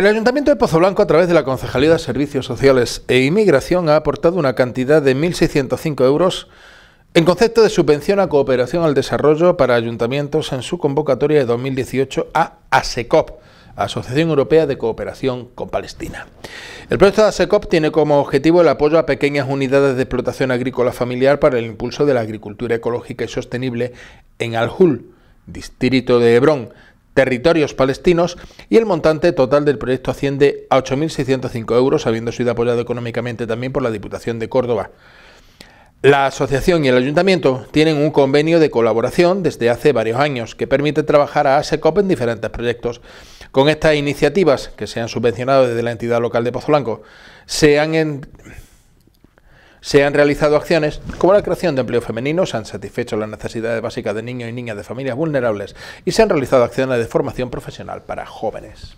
El Ayuntamiento de Pozo Blanco, a través de la Concejalía de Servicios Sociales e Inmigración, ha aportado una cantidad de 1.605 euros en concepto de subvención a cooperación al desarrollo para ayuntamientos en su convocatoria de 2018 a ASECOP, Asociación Europea de Cooperación con Palestina. El proyecto de ASECOP tiene como objetivo el apoyo a pequeñas unidades de explotación agrícola familiar para el impulso de la agricultura ecológica y sostenible en al distrito de Hebrón, territorios palestinos y el montante total del proyecto asciende a 8.605 euros, habiendo sido apoyado económicamente también por la Diputación de Córdoba. La asociación y el ayuntamiento tienen un convenio de colaboración desde hace varios años que permite trabajar a ASECOP en diferentes proyectos. Con estas iniciativas, que se han subvencionado desde la entidad local de Pozo se han... Se han realizado acciones como la creación de empleo femenino, se han satisfecho las necesidades básicas de niños y niñas de familias vulnerables y se han realizado acciones de formación profesional para jóvenes.